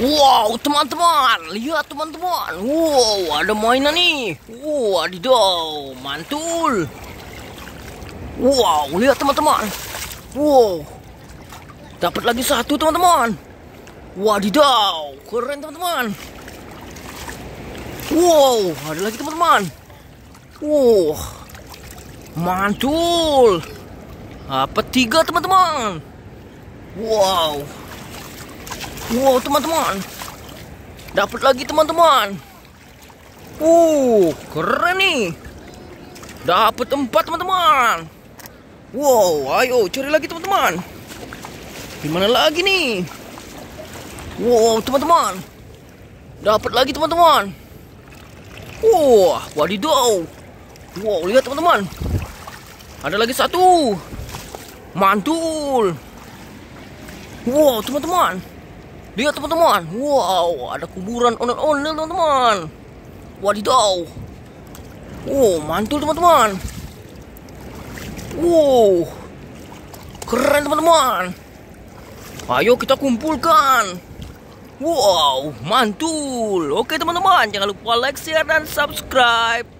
Wow, teman-teman, lihat teman-teman. Wow, ada mainan nih. Wow, adidaw, mantul. Wow, lihat teman-teman. Wow, dapat lagi satu teman-teman. Wadidaw, keren teman-teman. Wow, ada lagi teman-teman. Wow, mantul. Apa tiga teman-teman? Wow, Wow, teman-teman. Dapat lagi teman-teman. Uh, keren nih. Dapat tempat teman-teman. Wow, ayo cari lagi teman-teman. Gimana lagi nih? Wow, teman-teman. Dapat lagi teman-teman. Wah, wow, wadidaw. Wow, lihat teman-teman. Ada lagi satu. Mantul. Wow, teman-teman. Lihat teman-teman, wow, ada kuburan onel onel teman-teman. Wadidaw. Wow, mantul teman-teman. Wow, keren teman-teman. Ayo kita kumpulkan. Wow, mantul. Oke teman-teman, jangan lupa like, share, dan subscribe.